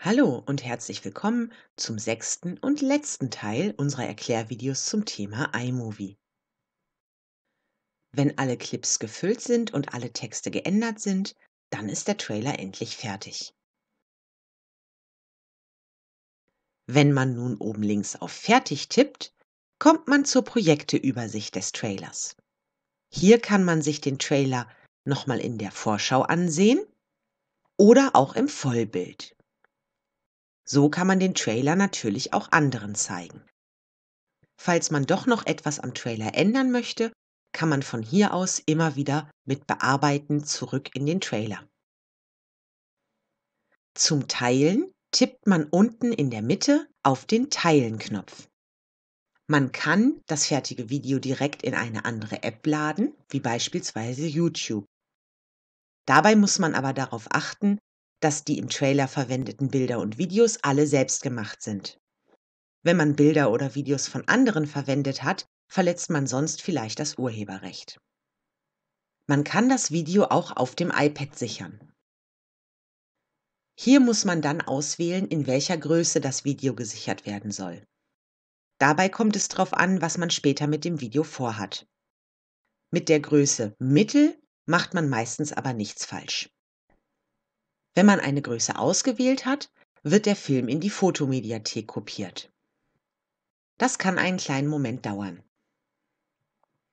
Hallo und herzlich willkommen zum sechsten und letzten Teil unserer Erklärvideos zum Thema iMovie. Wenn alle Clips gefüllt sind und alle Texte geändert sind, dann ist der Trailer endlich fertig. Wenn man nun oben links auf Fertig tippt, kommt man zur Projekteübersicht des Trailers. Hier kann man sich den Trailer nochmal in der Vorschau ansehen oder auch im Vollbild. So kann man den Trailer natürlich auch anderen zeigen. Falls man doch noch etwas am Trailer ändern möchte, kann man von hier aus immer wieder mit Bearbeiten zurück in den Trailer. Zum Teilen tippt man unten in der Mitte auf den Teilen-Knopf. Man kann das fertige Video direkt in eine andere App laden, wie beispielsweise YouTube. Dabei muss man aber darauf achten, dass die im Trailer verwendeten Bilder und Videos alle selbst gemacht sind. Wenn man Bilder oder Videos von anderen verwendet hat, verletzt man sonst vielleicht das Urheberrecht. Man kann das Video auch auf dem iPad sichern. Hier muss man dann auswählen, in welcher Größe das Video gesichert werden soll. Dabei kommt es darauf an, was man später mit dem Video vorhat. Mit der Größe Mittel macht man meistens aber nichts falsch. Wenn man eine Größe ausgewählt hat, wird der Film in die Fotomediathek kopiert. Das kann einen kleinen Moment dauern.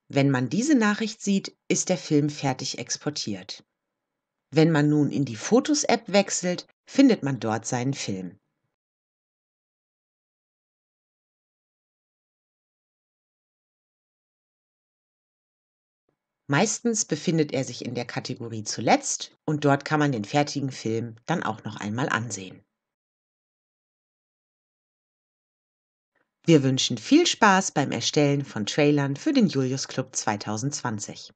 Wenn man diese Nachricht sieht, ist der Film fertig exportiert. Wenn man nun in die Fotos-App wechselt, findet man dort seinen Film. Meistens befindet er sich in der Kategorie Zuletzt und dort kann man den fertigen Film dann auch noch einmal ansehen. Wir wünschen viel Spaß beim Erstellen von Trailern für den Julius Club 2020.